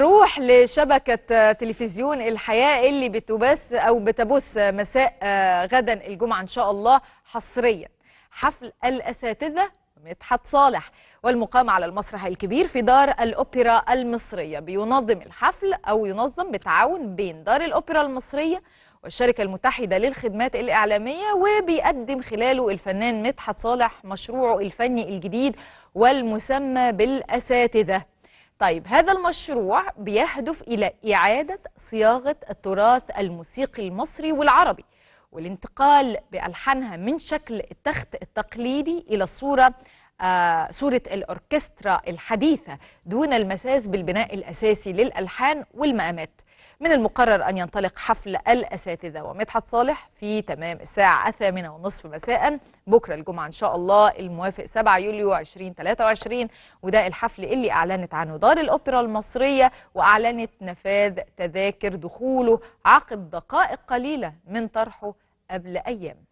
نروح لشبكة تلفزيون الحياة اللي بتبث أو بتبث مساء آه، غدا الجمعة إن شاء الله حصريا حفل الأساتذة مدحت صالح والمقام على المسرح الكبير في دار الأوبرا المصرية بينظم الحفل أو ينظم بتعاون بين دار الأوبرا المصرية والشركة المتحدة للخدمات الإعلامية وبيقدم خلاله الفنان مدحت صالح مشروعه الفني الجديد والمسمى بالأساتذة طيب هذا المشروع بيهدف إلى إعادة صياغة التراث الموسيقي المصري والعربي والانتقال بألحانها من شكل التخت التقليدي إلى صورة آه صورة الأوركسترا الحديثة دون المساس بالبناء الأساسي للألحان والمقامات من المقرر أن ينطلق حفل الأساتذة ومدحت صالح في تمام الساعة الثامنة ونصف مساء بكرة الجمعة إن شاء الله الموافق 7 يوليو 2023 وده الحفل اللي أعلنت عنه دار الأوبرا المصرية وأعلنت نفاذ تذاكر دخوله عقب دقائق قليلة من طرحه قبل أيام